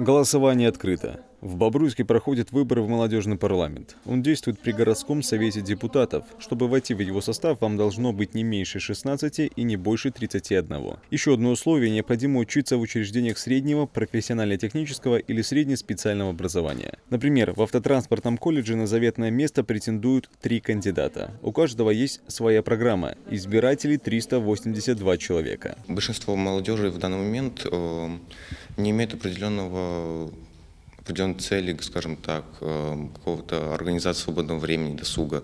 Голосование открыто. В Бобруйске проходят выборы в молодежный парламент. Он действует при городском совете депутатов. Чтобы войти в его состав, вам должно быть не меньше 16 и не больше 31. Еще одно условие – необходимо учиться в учреждениях среднего, профессионально-технического или среднеспециального образования. Например, в автотранспортном колледже на заветное место претендуют три кандидата. У каждого есть своя программа. Избирателей 382 человека. Большинство молодежи в данный момент э, не имеет определенного определенной цели, скажем так, эм, какого-то организации свободного времени, досуга.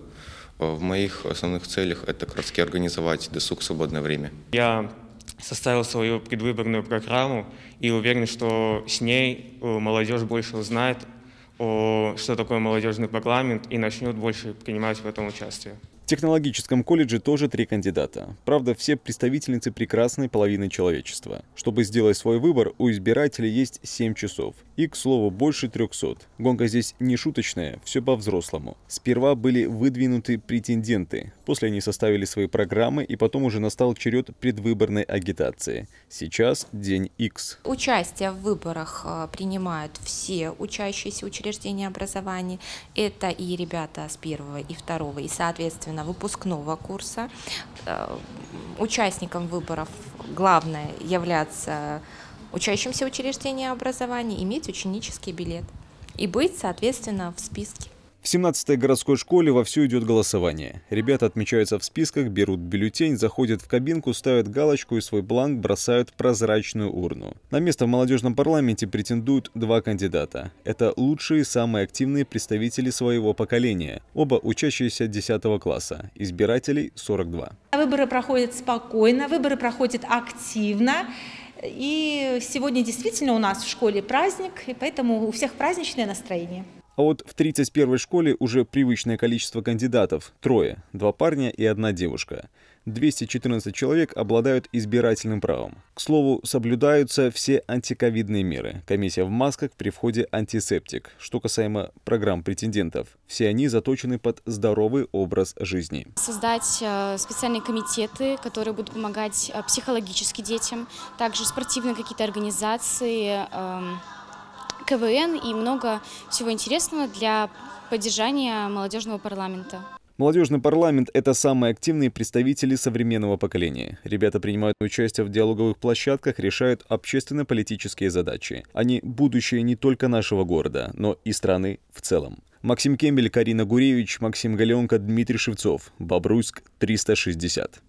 Э, в моих основных целях это как раз организовать досуг в свободное время. Я составил свою предвыборную программу и уверен, что с ней э, молодежь больше узнает, о, что такое молодежный парламент и начнет больше принимать в этом участие технологическом колледже тоже три кандидата. Правда, все представительницы прекрасной половины человечества. Чтобы сделать свой выбор, у избирателей есть 7 часов. И, к слову, больше 300. Гонка здесь не шуточная, все по-взрослому. Сперва были выдвинуты претенденты, после они составили свои программы, и потом уже настал черед предвыборной агитации. Сейчас день X. Участие в выборах э, принимают все учащиеся учреждения образования. Это и ребята с первого, и второго, и, соответственно, смена выпускного курса. Э, участником выборов главное являться учащимся учреждения образования, иметь ученический билет и быть, соответственно, в списке. В 17-й городской школе вовсю идет голосование. Ребята отмечаются в списках, берут бюллетень, заходят в кабинку, ставят галочку и свой бланк бросают в прозрачную урну. На место в молодежном парламенте претендуют два кандидата. Это лучшие, самые активные представители своего поколения. Оба учащиеся 10 класса. Избирателей 42. Выборы проходят спокойно, выборы проходят активно. И сегодня действительно у нас в школе праздник, и поэтому у всех праздничное настроение. А вот в 31-й школе уже привычное количество кандидатов – трое, два парня и одна девушка. 214 человек обладают избирательным правом. К слову, соблюдаются все антиковидные меры. Комиссия в масках при входе антисептик. Что касаемо программ претендентов, все они заточены под здоровый образ жизни. Создать э, специальные комитеты, которые будут помогать э, психологически детям, также спортивные какие-то организации, эм, КВН и много всего интересного для поддержания молодежного парламента. Молодежный парламент – это самые активные представители современного поколения. Ребята принимают участие в диалоговых площадках, решают общественно-политические задачи. Они – будущее не только нашего города, но и страны в целом. Максим Кембель, Карина Гуревич, Максим Галенко, Дмитрий Шевцов. Бобруйск, 360.